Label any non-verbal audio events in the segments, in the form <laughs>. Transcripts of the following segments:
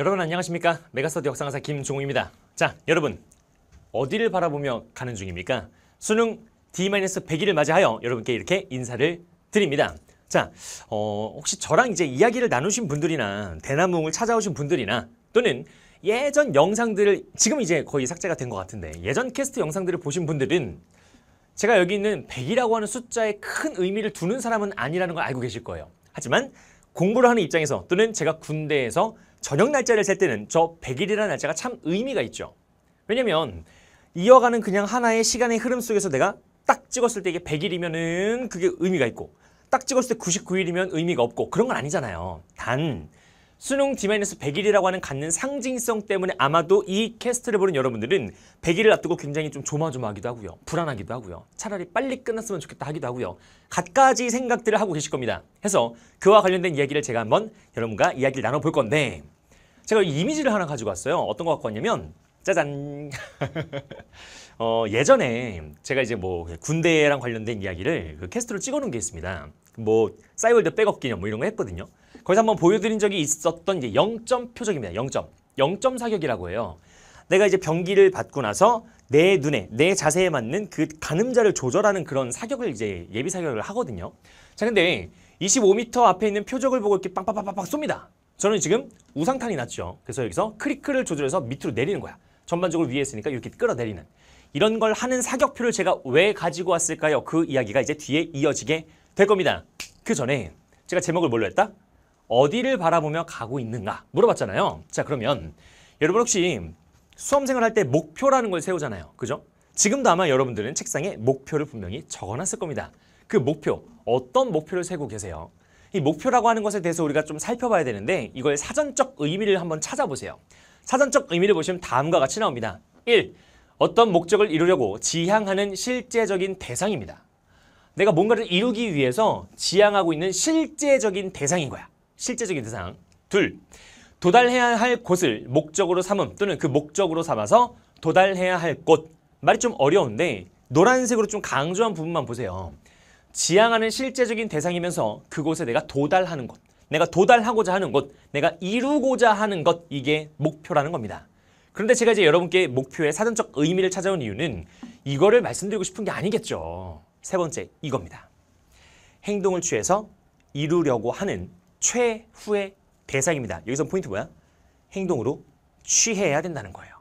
여러분 안녕하십니까? 메가스터디 역사강사 김종우입니다. 자, 여러분 어디를 바라보며 가는 중입니까? 수능 D-100일을 맞이하여 여러분께 이렇게 인사를 드립니다. 자, 어, 혹시 저랑 이제 이야기를 나누신 분들이나 대나무웅을 찾아오신 분들이나 또는 예전 영상들을 지금 이제 거의 삭제가 된 것 같은데 예전 캐스트 영상들을 보신 분들은 제가 여기 있는 100이라고 하는 숫자에 큰 의미를 두는 사람은 아니라는 걸 알고 계실 거예요. 하지만 공부를 하는 입장에서 또는 제가 군대에서 저녁 날짜를 셀 때는 저 100일이라는 날짜가 참 의미가 있죠. 왜냐면 이어가는 그냥 하나의 시간의 흐름 속에서 내가 딱 찍었을 때 이게 100일이면은 그게 의미가 있고 딱 찍었을 때 99일이면 의미가 없고 그런 건 아니잖아요. 단 수능 D-100일이라고 하는 갖는 상징성 때문에 아마도 이 캐스트를 보는 여러분들은 100일을 앞두고 굉장히 좀 조마조마하기도 하고요. 불안하기도 하고요. 차라리 빨리 끝났으면 좋겠다 하기도 하고요. 갖가지 생각들을 하고 계실 겁니다. 해서 그와 관련된 이야기를 제가 한번 여러분과 이야기를 나눠볼 건데 제가 이미지를 하나 가지고 왔어요. 어떤 거 갖고 왔냐면 짜잔 <laughs> 어, 예전에 제가 이제 뭐 군대랑 관련된 이야기를 그 캐스트로 찍어놓은 게 있습니다. 뭐 싸이월드 백업 기념 뭐 이런 거 했거든요. 거기서 한번 보여드린 적이 있었던 이제 0점 표적입니다. 0점. 0점 사격이라고 해요. 내가 이제 병기를 받고 나서 내 눈에, 내 자세에 맞는 그 가늠자를 조절하는 그런 사격을 이제 예비 사격을 하거든요. 자, 근데 25m 앞에 있는 표적을 보고 이렇게 빵빵빵빵 쏩니다. 저는 지금 우상탄이 났죠. 그래서 여기서 크리크를 조절해서 밑으로 내리는 거야. 전반적으로 위에 있으니까 이렇게 끌어내리는. 이런 걸 하는 사격표를 제가 왜 가지고 왔을까요? 그 이야기가 이제 뒤에 이어지게 될 겁니다. 그 전에 제가 제목을 뭘로 했다? 어디를 바라보며 가고 있는가 물어봤잖아요. 자 그러면 여러분 혹시 수험생활 할 때 목표라는 걸 세우잖아요. 그죠? 지금도 아마 여러분들은 책상에 목표를 분명히 적어놨을 겁니다. 그 목표, 어떤 목표를 세고 계세요? 이 목표라고 하는 것에 대해서 우리가 좀 살펴봐야 되는데 이걸 사전적 의미를 한번 찾아보세요. 사전적 의미를 보시면 다음과 같이 나옵니다. 1. 어떤 목적을 이루려고 지향하는 실제적인 대상입니다. 내가 뭔가를 이루기 위해서 지향하고 있는 실제적인 대상인 거야. 실제적인 대상. 둘, 도달해야 할 곳을 목적으로 삼음 또는 그 목적으로 삼아서 도달해야 할 곳. 말이 좀 어려운데 노란색으로 좀 강조한 부분만 보세요. 지향하는 실제적인 대상이면서 그곳에 내가 도달하는 것, 내가 도달하고자 하는 것, 내가 이루고자 하는 것 이게 목표라는 겁니다. 그런데 제가 이제 여러분께 목표의 사전적 의미를 찾아온 이유는 이거를 말씀드리고 싶은 게 아니겠죠. 세 번째, 이겁니다. 행동을 취해서 이루려고 하는 최후의 대상입니다. 여기서 포인트 뭐야? 행동으로 취해야 된다는 거예요.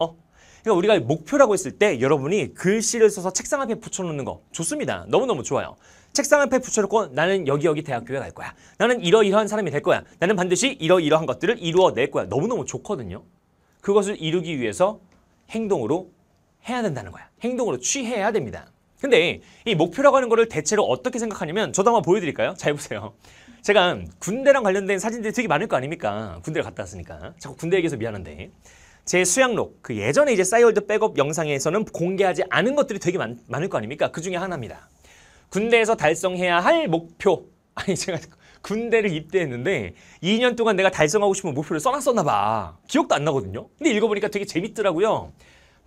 어? 그러니까 우리가 목표라고 했을 때 여러분이 글씨를 써서 책상 앞에 붙여놓는 거 좋습니다. 너무너무 좋아요. 책상 앞에 붙여놓고 나는 여기 여기 대학교에 갈 거야. 나는 이러이러한 사람이 될 거야. 나는 반드시 이러이러한 것들을 이루어낼 거야. 너무너무 좋거든요. 그것을 이루기 위해서 행동으로 해야 된다는 거야. 행동으로 취해야 됩니다. 근데 이 목표라고 하는 거를 대체로 어떻게 생각하냐면 저도 한번 보여드릴까요? 잘 보세요. 제가 군대랑 관련된 사진들이 되게 많을 거 아닙니까? 군대를 갔다 왔으니까. 자꾸 군대 얘기해서 미안한데. 제 수양록, 그 예전에 이제 싸이월드 백업 영상에서는 공개하지 않은 것들이 되게 많, 많을 거 아닙니까? 그 중에 하나입니다. 군대에서 달성해야 할 목표. <laughs> 아니, 제가 군대를 입대했는데 2년 동안 내가 달성하고 싶은 목표를 써놨었나 봐. 기억도 안 나거든요. 근데 읽어보니까 되게 재밌더라고요.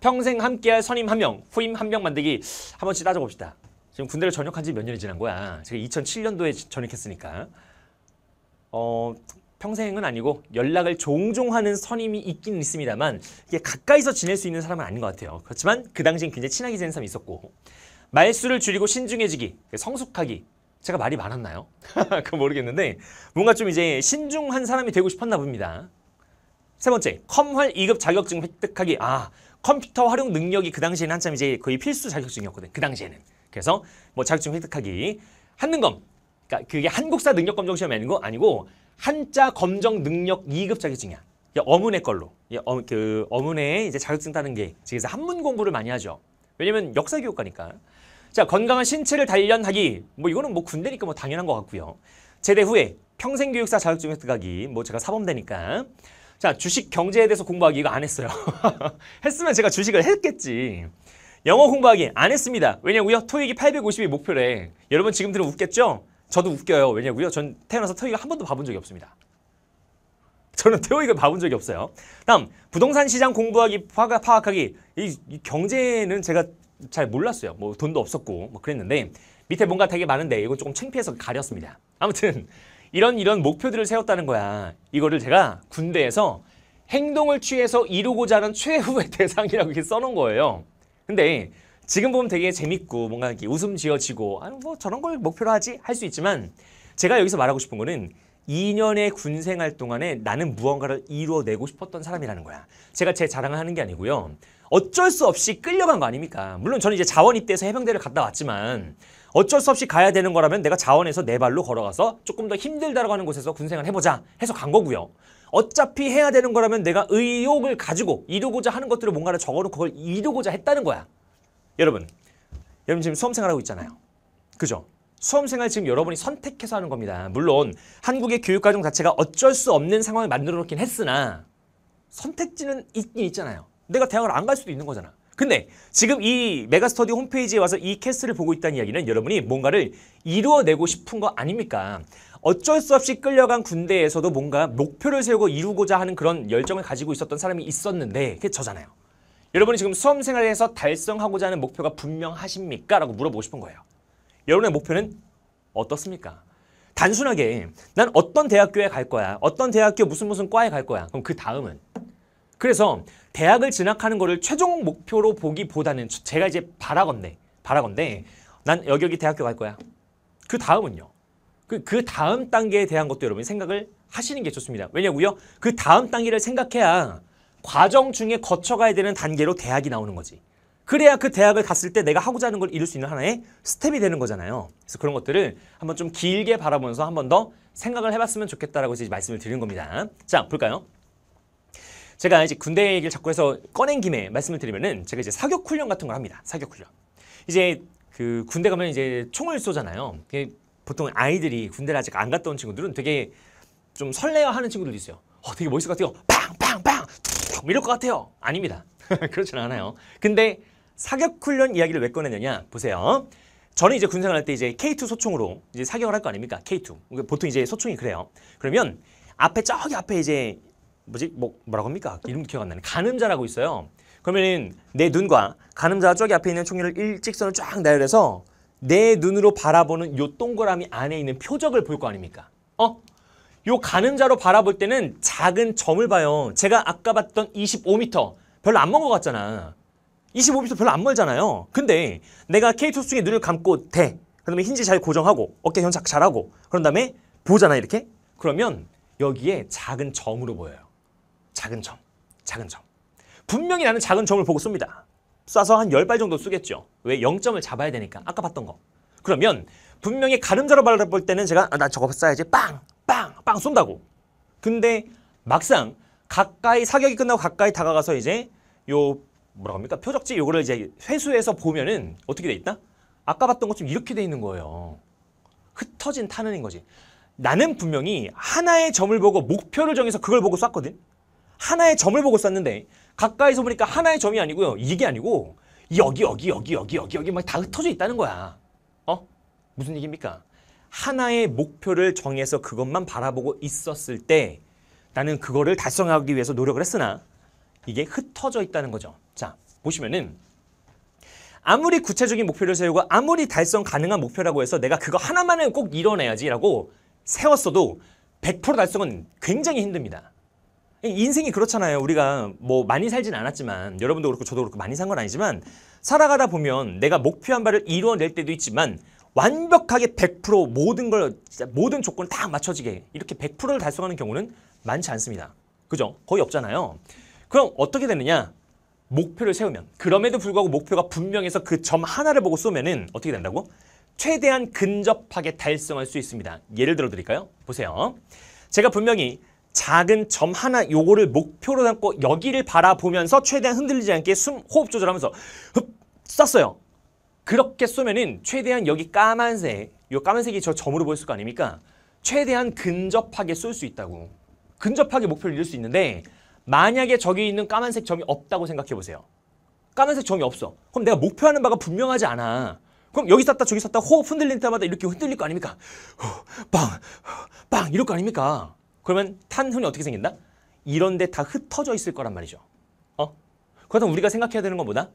평생 함께할 선임 한 명, 후임 한 명 만들기 한 번씩 따져봅시다. 지금 군대를 전역한 지 몇 년이 지난 거야. 제가 2007년도에 전역했으니까. 어, 평생은 아니고 연락을 종종 하는 선임이 있긴 있습니다만 이게 가까이서 지낼 수 있는 사람은 아닌 것 같아요. 그렇지만 그 당시엔 굉장히 친하게 지낸 사람이 있었고 말수를 줄이고 신중해지기, 그 성숙하기 제가 말이 많았나요? <laughs> 그건 모르겠는데 뭔가 좀 이제 신중한 사람이 되고 싶었나 봅니다. 세 번째, 컴활 2급 자격증 획득하기. 아, 컴퓨터 활용 능력이 그 당시에는 한참 이제 거의 필수 자격증이었거든. 그 당시에는. 그래서 뭐 자격증 획득하기. 한능검, 그러니까 그게 한국사 능력 검정 시험이 아니고 아니고 한자 검정 능력 2급 자격증이야. 어문의 걸로. 어, 그어문의 이제 자격증 따는 게 지금 한문 공부를 많이 하죠. 왜냐면 역사 교육과니까. 자, 건강한 신체를 단련하기. 뭐 이거는 뭐 군대니까 뭐 당연한 것 같고요. 제대 후에 평생 교육사 자격증 획득하기. 뭐 제가 사범대니까. 자, 주식 경제에 대해서 공부하기 이거 안 했어요. <laughs> 했으면 제가 주식을 했겠지. 영어 공부하기 안 했습니다. 왜냐고요? 토익이 850이 목표래. 여러분 지금 들으면 웃겠죠? 저도 웃겨요. 왜냐고요? 전 태어나서 태호이가 한 번도 봐본 적이 없습니다. 저는 태호이가 봐본 적이 없어요. 다음 부동산 시장 공부하기, 파악하기. 이, 이 경제는 제가 잘 몰랐어요. 뭐 돈도 없었고 뭐 그랬는데 밑에 뭔가 되게 많은데 이건 조금 창피해서 가렸습니다. 아무튼 이런 이런 목표들을 세웠다는 거야. 이거를 제가 군대에서 행동을 취해서 이루고자 하는 최후의 <laughs> 대상이라고 이렇게 써놓은 거예요. 근데 지금 보면 되게 재밌고 뭔가 이렇게 웃음 지어지고 아, 뭐 저런 걸 목표로 하지 할 수 있지만 제가 여기서 말하고 싶은 거는 2년의 군 생활 동안에 나는 무언가를 이루어내고 싶었던 사람이라는 거야. 제가 제 자랑을 하는 게 아니고요. 어쩔 수 없이 끌려간 거 아닙니까? 물론 저는 이제 자원 입대해서 해병대를 갔다 왔지만 어쩔 수 없이 가야 되는 거라면 내가 자원에서 내 발로 걸어가서 조금 더힘들다고 하는 곳에서 군생활 해보자 해서 간 거고요. 어차피 해야 되는 거라면 내가 의욕을 가지고 이루고자 하는 것들을 뭔가를 적어놓고 그걸 이루고자 했다는 거야. 여러분, 여러분 지금 수험생활 하고 있잖아요. 그죠? 수험생활 지금 여러분이 선택해서 하는 겁니다. 물론 한국의 교육과정 자체가 어쩔 수 없는 상황을 만들어 놓긴 했으나 선택지는 있긴 있잖아요. 내가 대학을 안 갈 수도 있는 거잖아. 근데 지금 이 메가스터디 홈페이지에 와서 이 캐스를 보고 있다는 이야기는 여러분이 뭔가를 이루어내고 싶은 거 아닙니까? 어쩔 수 없이 끌려간 군대에서도 뭔가 목표를 세우고 이루고자 하는 그런 열정을 가지고 있었던 사람이 있었는데 그게 저잖아요. 여러분이 지금 수험생활에서 달성하고자 하는 목표가 분명하십니까? 라고 물어보고 싶은 거예요. 여러분의 목표는 어떻습니까? 단순하게 난 어떤 대학교에 갈 거야. 어떤 대학교 무슨 무슨 과에 갈 거야. 그럼 그 다음은 그래서 대학을 진학하는 거를 최종 목표로 보기보다는 제가 이제 바라건대 바라건대 난 여기 여기 대학교 갈 거야. 그 다음은요. 그, 그 다음 단계에 대한 것도 여러분이 생각을 하시는 게 좋습니다. 왜냐고요? 그 다음 단계를 생각해야 과정 중에 거쳐가야 되는 단계로 대학이 나오는 거지. 그래야 그 대학을 갔을 때 내가 하고자 하는 걸 이룰 수 있는 하나의 스텝이 되는 거잖아요. 그래서 그런 것들을 한번 좀 길게 바라보면서 한번 더 생각을 해봤으면 좋겠다라고 이제 말씀을 드리는 겁니다. 자, 볼까요? 제가 이제 군대 얘기를 자꾸 해서 꺼낸 김에 말씀을 드리면은 제가 이제 사격 훈련 같은 걸 합니다. 사격 훈련. 이제 그 군대 가면 이제 총을 쏘잖아요. 보통 아이들이 군대를 아직 안 갔다 온 친구들은 되게 좀 설레어 하는 친구들도 있어요. 어, 되게 멋있을 것 같아요. 팡! 팡! 툭 밀릴 것 같아요. 아닙니다. <laughs> 그렇진 않아요. 근데 사격 훈련 이야기를 왜 꺼내느냐 보세요. 저는 이제 군생활 할때 이제 K2 소총으로 이제 사격을 할 거 아닙니까? K2. 그러니까 보통 이제 소총이 그래요. 그러면 앞에 저기 앞에 이제 뭐지? 뭐, 뭐라고 합니까? 이름도 기억 안 나네. 가늠자라고 있어요. 그러면은 내 눈과 가늠자 저기 앞에 있는 총리를일직선으로쫙 나열해서 내 눈으로 바라보는 요 동그라미 안에 있는 표적을 볼 거 아닙니까? 어? 요 가는 자로 바라볼 때는 작은 점을 봐요. 제가 아까 봤던 25m 별로 안 먼 것 같잖아. 25m 별로 안 멀잖아요. 근데 내가 K2스윙에 눈을 감고 대. 그다음에 힌지 잘 고정하고 어깨 현착 잘하고 그런 다음에 보잖아 이렇게. 그러면 여기에 작은 점으로 보여요. 작은 점, 작은 점. 분명히 나는 작은 점을 보고 쏩니다. 쏴서 한 10발 정도 쏘겠죠. 왜 0점을 잡아야 되니까. 아까 봤던 거. 그러면 분명히 가늠자로 바라볼 때는 제가 아, 나 저거 쏴야지 빵 빵! 빵! 쏜다고. 근데 막상 가까이 사격이 끝나고 가까이 다가가서 이제 요뭐라 합니까? 표적지 요거를 이제 회수해서 보면은 어떻게 돼 있다? 아까 봤던 것처럼 이렇게 돼 있는 거예요. 흩어진 탄원인 거지. 나는 분명히 하나의 점을 보고 목표를 정해서 그걸 보고 쐈거든. 하나의 점을 보고 쐈는데 가까이서 보니까 하나의 점이 아니고요. 이게 아니고 여기 여기 여기 여기 여기 여기 막 다 흩어져 있다는 거야. 어? 무슨 얘기입니까? 하나의 목표를 정해서 그것만 바라보고 있었을 때 나는 그거를 달성하기 위해서 노력을 했으나 이게 흩어져 있다는 거죠. 자, 보시면은 아무리 구체적인 목표를 세우고 아무리 달성 가능한 목표라고 해서 내가 그거 하나만은 꼭 이뤄내야지라고 세웠어도 100% 달성은 굉장히 힘듭니다. 인생이 그렇잖아요. 우리가 뭐 많이 살진 않았지만 여러분도 그렇고 저도 그렇고 많이 산 건 아니지만 살아가다 보면 내가 목표한 바를 이뤄낼 때도 있지만 완벽하게 100% 모든 걸 모든 조건을 다 맞춰지게 이렇게 100%를 달성하는 경우는 많지 않습니다. 그죠? 거의 없잖아요. 그럼 어떻게 되느냐? 목표를 세우면 그럼에도 불구하고 목표가 분명해서 그 점 하나를 보고 쏘면은 어떻게 된다고? 최대한 근접하게 달성할 수 있습니다. 예를 들어 드릴까요? 보세요. 제가 분명히 작은 점 하나 요거를 목표로 삼고 여기를 바라보면서 최대한 흔들리지 않게 숨 호흡 조절하면서 흡 쐈어요. 그렇게 쏘면은 최대한 여기 까만색, 이 까만색이 저 점으로 보일 수가 아닙니까? 최대한 근접하게 쏠 수 있다고. 근접하게 목표를 이룰 수 있는데 만약에 저기 있는 까만색 점이 없다고 생각해 보세요. 까만색 점이 없어. 그럼 내가 목표하는 바가 분명하지 않아. 그럼 여기 쐈다 저기 쐈다 호흡 흔들릴 때마다 이렇게 흔들릴 거 아닙니까? 빵! 빵! 이럴 거 아닙니까? 그러면 탄흔이 어떻게 생긴다? 이런 데 다 흩어져 있을 거란 말이죠. 어? 그렇다면 우리가 생각해야 되는 건 뭐다?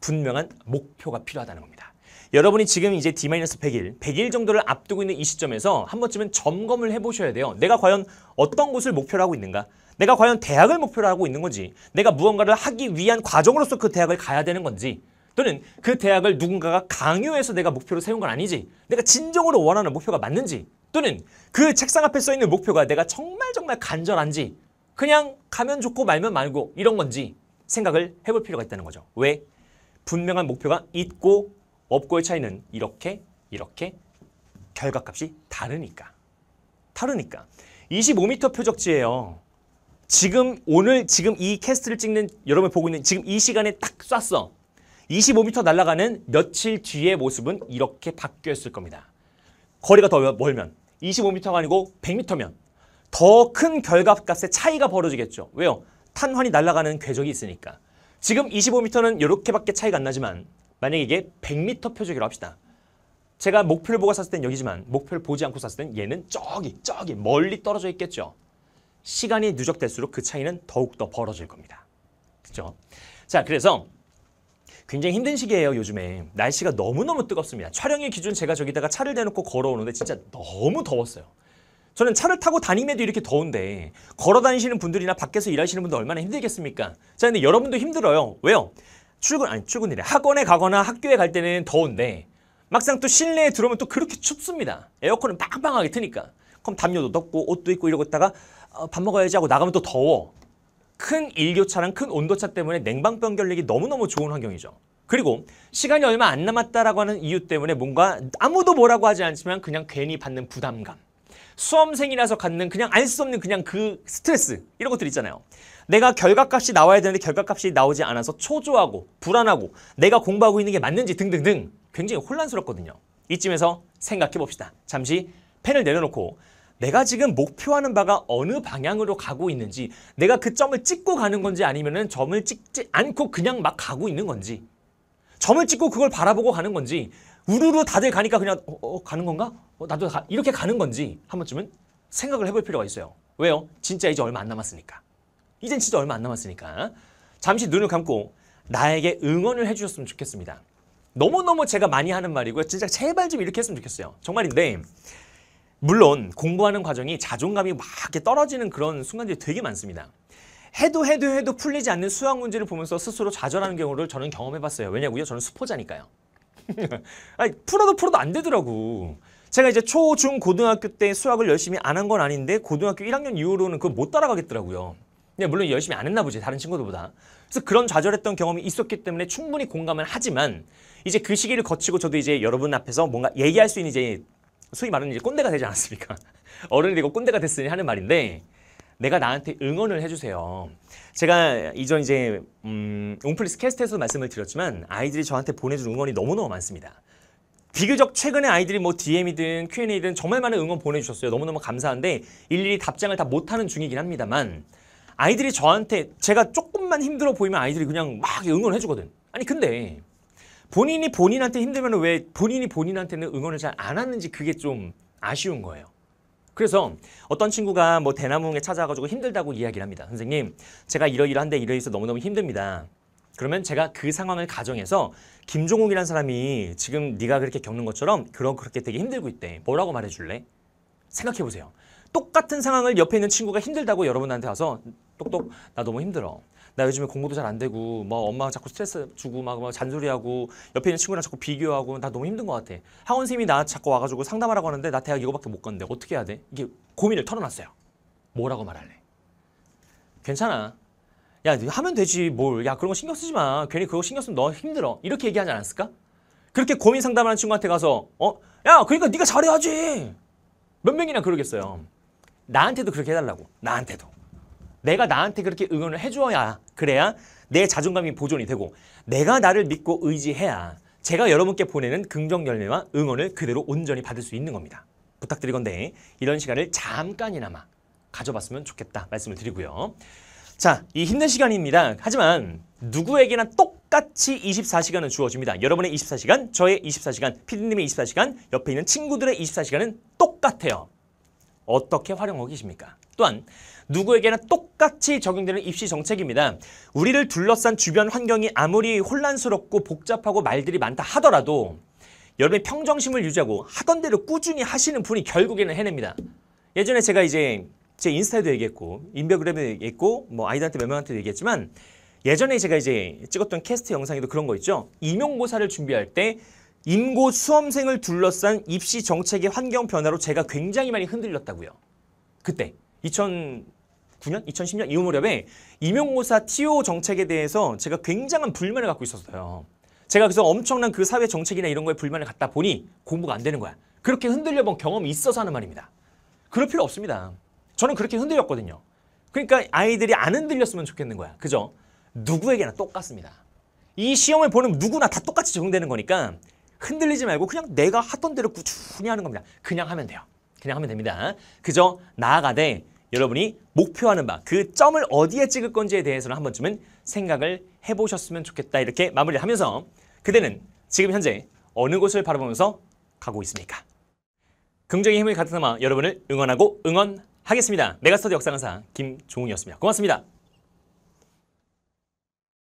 분명한 목표가 필요하다는 겁니다. 여러분이 지금 이제 D-100일, 100일 정도를 앞두고 있는 이 시점에서 한 번쯤은 점검을 해보셔야 돼요. 내가 과연 어떤 곳을 목표로 하고 있는가? 내가 과연 대학을 목표로 하고 있는 건지, 내가 무언가를 하기 위한 과정으로서 그 대학을 가야 되는 건지, 또는 그 대학을 누군가가 강요해서 내가 목표로 세운 건 아니지, 내가 진정으로 원하는 목표가 맞는지, 또는 그 책상 앞에 써 있는 목표가 내가 정말 정말 간절한지, 그냥 가면 좋고 말면 말고 이런 건지 생각을 해볼 필요가 있다는 거죠. 왜? 분명한 목표가 있고 없고의 차이는 이렇게 이렇게 결과값이 다르니까. 다르니까. 25m 표적지예요. 지금 오늘 지금 이 캐스트를 찍는 여러분 보고 있는 지금 이 시간에 딱 쐈어. 25m 날아가는 며칠 뒤의 모습은 이렇게 바뀌었을 겁니다. 거리가 더 멀면 25m가 아니고 100m면 더 큰 결과값의 차이가 벌어지겠죠. 왜요? 탄환이 날아가는 궤적이 있으니까. 지금 25m는 이렇게밖에 차이가 안 나지만 만약에 이게 100m 표적이라 합시다. 제가 목표를 보고 샀을 땐 여기지만 목표를 보지 않고 샀을 땐 얘는 저기 저기 멀리 떨어져 있겠죠. 시간이 누적될수록 그 차이는 더욱더 벌어질 겁니다. 그죠? 자, 그래서 굉장히 힘든 시기예요, 요즘에. 날씨가 너무너무 뜨겁습니다. 촬영의 기준 제가 저기다가 차를 대놓고 걸어오는데 진짜 너무 더웠어요. 저는 차를 타고 다니면도 이렇게 더운데 걸어 다니시는 분들이나 밖에서 일하시는 분들 얼마나 힘들겠습니까? 자, 근데 여러분도 힘들어요. 왜요? 출근 아니 출근이래. 학원에 가거나 학교에 갈 때는 더운데 막상 또 실내에 들어오면 또 그렇게 춥습니다. 에어컨은 빵빵하게 트니까. 그럼 담요도 덮고 옷도 입고 이러고 있다가 어, 밥 먹어야지 하고 나가면 또 더워. 큰 일교차랑 큰 온도차 때문에 냉방병 결력이 너무너무 좋은 환경이죠. 그리고 시간이 얼마 안 남았다라고 하는 이유 때문에 뭔가 아무도 뭐라고 하지 않지만 그냥 괜히 받는 부담감. 수험생이라서 갖는 그냥 알 수 없는 그냥 그 스트레스 이런 것들 있잖아요. 내가 결과값이 나와야 되는데 결과값이 나오지 않아서 초조하고 불안하고 내가 공부하고 있는 게 맞는지 등등등 굉장히 혼란스럽거든요. 이쯤에서 생각해 봅시다. 잠시 펜을 내려놓고 내가 지금 목표하는 바가 어느 방향으로 가고 있는지 내가 그 점을 찍고 가는 건지 아니면 은 점을 찍지 않고 그냥 막 가고 있는 건지 점을 찍고 그걸 바라보고 가는 건지 우르르 다들 가니까 그냥 어, 어, 가는 건가? 어, 나도 가, 이렇게 가는 건지 한 번쯤은 생각을 해볼 필요가 있어요. 왜요? 진짜 이제 얼마 안 남았으니까. 이젠 진짜 얼마 안 남았으니까. 잠시 눈을 감고 나에게 응원을 해주셨으면 좋겠습니다. 너무너무 제가 많이 하는 말이고요. 진짜 제발 좀 이렇게 했으면 좋겠어요. 정말인데 물론 공부하는 과정이 자존감이 막 이렇게 떨어지는 그런 순간들이 되게 많습니다. 해도 해도 해도 풀리지 않는 수학 문제를 보면서 스스로 좌절하는 경우를 저는 경험해봤어요. 왜냐고요? 저는 수포자니까요. <laughs> 아니 풀어도 풀어도 안 되더라고. 제가 이제 초, 중, 고등학교 때 수학을 열심히 안 한 건 아닌데 고등학교 1학년 이후로는 그걸 못 따라가겠더라고요. 근데 물론 열심히 안 했나 보지 다른 친구들보다. 그래서 그런 좌절했던 경험이 있었기 때문에 충분히 공감을 하지만 이제 그 시기를 거치고 저도 이제 여러분 앞에서 뭔가 얘기할 수 있는 이제 소위 말하는 이제 꼰대가 되지 않았습니까? <laughs> 어른이 되고 꼰대가 됐으니 하는 말인데 내가 나한테 응원을 해주세요. 제가 이전 이제 음, 옹플리스 캐스트에서 말씀을 드렸지만 아이들이 저한테 보내준 응원이 너무너무 많습니다. 비교적 최근에 아이들이 뭐 DM이든 Q&A든 정말 많은 응원 보내주셨어요. 너무너무 감사한데 일일이 답장을 다 못하는 중이긴 합니다만 아이들이 저한테 제가 조금만 힘들어 보이면 아이들이 그냥 막 응원해주거든. 을 아니 근데 본인이 본인한테 힘들면 왜 본인이 본인한테는 응원을 잘 안 하는지 그게 좀 아쉬운 거예요. 그래서 어떤 친구가 뭐 대나무에 찾아가지고 힘들다고 이야기를 합니다. 선생님, 제가 이러이러한데 이러이서 너무너무 힘듭니다. 그러면 제가 그 상황을 가정해서 김종욱이라는 사람이 지금 네가 그렇게 겪는 것처럼 그런 그렇게 되게 힘들고 있대. 뭐라고 말해줄래? 생각해보세요. 똑같은 상황을 옆에 있는 친구가 힘들다고 여러분한테 와서 똑똑 나 너무 힘들어. 나 요즘에 공부도 잘 안 되고 뭐 엄마가 자꾸 스트레스 주고 막, 막 잔소리하고 옆에 있는 친구랑 자꾸 비교하고 나 너무 힘든 것 같아. 학원 선생님이 나 자꾸 와가지고 상담하라고 하는데 나 대학 이거밖에 못 갔는데 어떻게 해야 돼? 이게 고민을 털어놨어요. 뭐라고 말할래? 괜찮아. 야 하면 되지 뭘. 야 그런 거 신경 쓰지 마. 괜히 그거 신경 쓰면 너 힘들어. 이렇게 얘기하지 않았을까? 그렇게 고민 상담하는 친구한테 가서 어? 야 그러니까 네가 잘해야지. 몇 명이나 그러겠어요. 나한테도 그렇게 해달라고. 나한테도. 내가 나한테 그렇게 응원을 해줘야 그래야 내 자존감이 보존이 되고 내가 나를 믿고 의지해야 제가 여러분께 보내는 긍정 열매와 응원을 그대로 온전히 받을 수 있는 겁니다. 부탁드리건데 이런 시간을 잠깐이나마 가져봤으면 좋겠다 말씀을 드리고요. 자, 이 힘든 시간입니다. 하지만 누구에게나 똑같이 24시간은 주어집니다. 여러분의 24시간, 저의 24시간, 피디님의 24시간, 옆에 있는 친구들의 24시간은 똑같아요. 어떻게 활용하고 계십니까? 또한 누구에게나 똑같이 적용되는 입시 정책입니다. 우리를 둘러싼 주변 환경이 아무리 혼란스럽고 복잡하고 말들이 많다 하더라도 여러분의 평정심을 유지하고 하던 대로 꾸준히 하시는 분이 결국에는 해냅니다. 예전에 제가 이제 제 인스타에도 얘기했고 인별그램에 얘기했고 뭐 아이들한테 몇 명한테도 얘기했지만 예전에 제가 이제 찍었던 캐스트 영상에도 그런 거 있죠. 임용고사를 준비할 때 임고 수험생을 둘러싼 입시 정책의 환경 변화로 제가 굉장히 많이 흔들렸다고요. 그때 2009년, 2010년 이후 무렵에 임용고사 TO 정책에 대해서 제가 굉장한 불만을 갖고 있었어요. 제가 그래서 엄청난 그 사회 정책이나 이런 거에 불만을 갖다 보니 공부가 안 되는 거야. 그렇게 흔들려 본 경험이 있어서 하는 말입니다. 그럴 필요 없습니다. 저는 그렇게 흔들렸거든요. 그러니까 아이들이 안 흔들렸으면 좋겠는 거야. 그죠? 누구에게나 똑같습니다. 이 시험을 보는 누구나 다 똑같이 적용되는 거니까 흔들리지 말고 그냥 내가 하던 대로 꾸준히 하는 겁니다. 그냥 하면 돼요. 그냥 하면 됩니다. 그저 나아가되 여러분이 목표하는 바, 그 점을 어디에 찍을 건지에 대해서는 한 번쯤은 생각을 해보셨으면 좋겠다 이렇게 마무리 하면서 그대는 지금 현재 어느 곳을 바라보면서 가고 있습니까? 긍정의 힘을 가득 담아 여러분을 응원하고 응원하겠습니다. 메가스터디 역사 강사 김종훈이었습니다. 고맙습니다.